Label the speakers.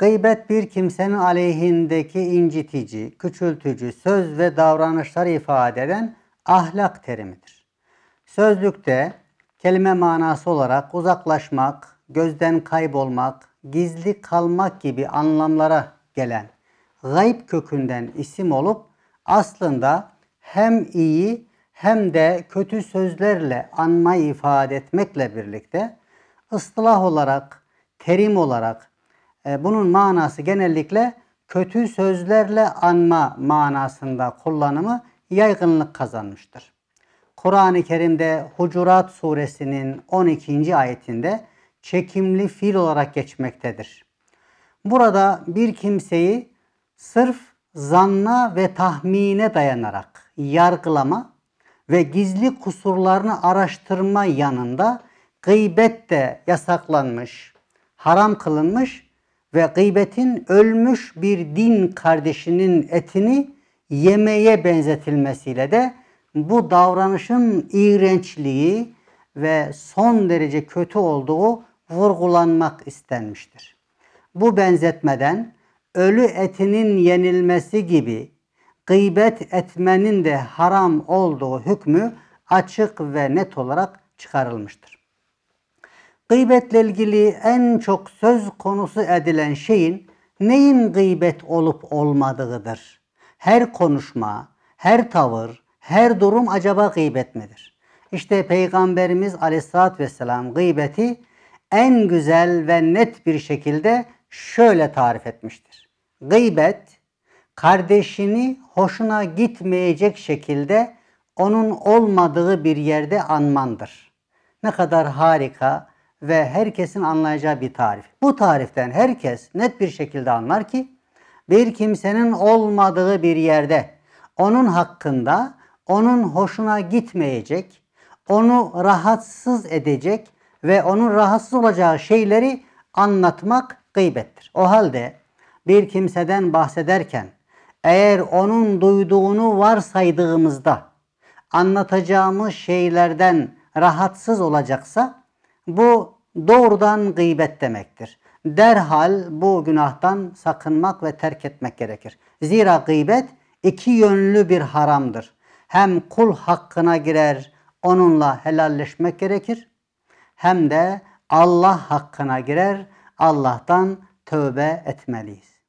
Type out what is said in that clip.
Speaker 1: Gıybet bir kimsenin aleyhindeki incitici, küçültücü söz ve davranışlar ifade eden ahlak terimidir. Sözlükte kelime manası olarak uzaklaşmak, gözden kaybolmak, gizli kalmak gibi anlamlara gelen gayb kökünden isim olup aslında hem iyi hem de kötü sözlerle anma ifade etmekle birlikte ıslah olarak, terim olarak e, bunun manası genellikle kötü sözlerle anma manasında kullanımı yaygınlık kazanmıştır. Kur'an-ı Kerim'de Hucurat suresinin 12. ayetinde çekimli fiil olarak geçmektedir. Burada bir kimseyi sırf zanna ve tahmine dayanarak yargılama ve gizli kusurlarını araştırma yanında gıybet de yasaklanmış, haram kılınmış ve gıybetin ölmüş bir din kardeşinin etini yemeye benzetilmesiyle de bu davranışın iğrençliği ve son derece kötü olduğu vurgulanmak istenmiştir. Bu benzetmeden ölü etinin yenilmesi gibi gıybet etmenin de haram olduğu hükmü açık ve net olarak çıkarılmıştır gıybetle ilgili en çok söz konusu edilen şeyin neyin gıybet olup olmadığıdır. Her konuşma, her tavır, her durum acaba gıybet midir? İşte Peygamberimiz Aleyhisselatü Vesselam gıybeti en güzel ve net bir şekilde şöyle tarif etmiştir. Gıybet, kardeşini hoşuna gitmeyecek şekilde onun olmadığı bir yerde anmandır. Ne kadar harika, ve herkesin anlayacağı bir tarif. Bu tariften herkes net bir şekilde anlar ki bir kimsenin olmadığı bir yerde onun hakkında onun hoşuna gitmeyecek, onu rahatsız edecek ve onun rahatsız olacağı şeyleri anlatmak gıybettir. O halde bir kimseden bahsederken eğer onun duyduğunu varsaydığımızda anlatacağımız şeylerden rahatsız olacaksa bu doğrudan gıybet demektir. Derhal bu günahtan sakınmak ve terk etmek gerekir. Zira gıybet iki yönlü bir haramdır. Hem kul hakkına girer, onunla helalleşmek gerekir. Hem de Allah hakkına girer, Allah'tan tövbe etmeliyiz.